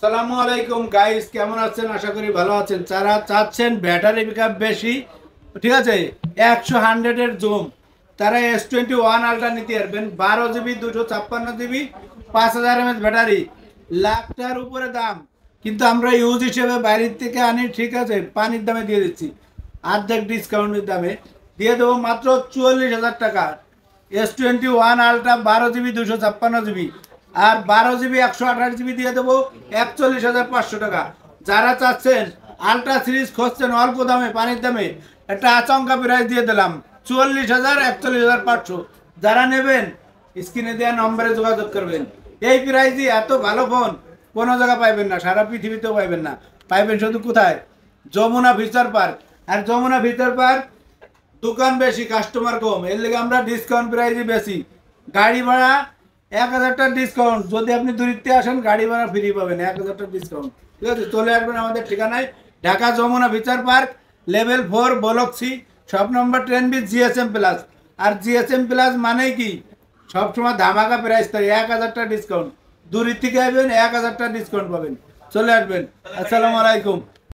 আসসালামু আলাইকুম গাইস কেমন আছেন আশা করি ভালো আছেন তারা চাচ্ছেন ব্যাটারি পিকআপ বেশি ঠিক আছে একশো হান্ড্রেডের জুম তারা এস টোয়েন্টি ওয়ান আলট্রা নিতে পারবেন বারো জিবি দুশো ছাপ্পান্ন জিবি পাঁচ হাজার এমএস ব্যাটারি লাখটার উপরে দাম কিন্তু আমরা ইউজ হিসেবে বাইরের থেকে আনি ঠিক আছে পানির দামে দিয়ে দিচ্ছি অর্ধেক ডিসকাউন্টের দামে দিয়ে দেবো মাত্র চুয়াল্লিশ হাজার টাকা এস টোয়েন্টি ওয়ান আলট্রা বারো জিবি দুশো ছাপ্পান্ন জিবি আর বারো জিবি একশো আঠাশ জিবি দিয়ে দেবো একচল্লিশ হাজার পাঁচশো টাকা যারা চাচ্ছেন আল্ট্রা সিরিজ খুঁজছেন অল্প দামে পানির দামে একটা আচমকা প্রাইস দিয়ে দিলাম চুয়াল্লিশ হাজার একচল্লিশ হাজার পাঁচশো যারা নেবেন স্ক্রিনে দেওয়া নম্বরে যোগাযোগ করবেন এই প্রাইজই এত ভালো ফোন কোনো জায়গায় পাইবেন না সারা পৃথিবীতেও পাইবেন না পাইবেন শুধু কোথায় যমুনা ফিচার পার্ক আর যমুনা ফিচার পার্ক দোকান বেশি কাস্টমার কম এর লেগে আমরা ডিসকাউন্ট প্রাইজই বেশি গাড়ি ভাড়া এক হাজারটা ডিসকাউন্ট যদি আপনি দূরিত্বে আসেন গাড়ি ভাড়া ফ্রি পাবেন এক হাজারটা ডিসকাউন্ট ঠিক আছে চলে আসবেন আমাদের ঠিকানায় Dhaka Jamuna future park level four block C সব নম্বর ট্রেন বি জিএসএম প্লাস আর জিএসএম প্লাস মানে কি সবসময় ধামাকা প্রাইস থাকে এক হাজারটা ডিসকাউন্ট দূরের থেকে আসবেন এক হাজারটা ডিসকাউন্ট পাবেন চলে আসবেন আসসালামু আলাইকুম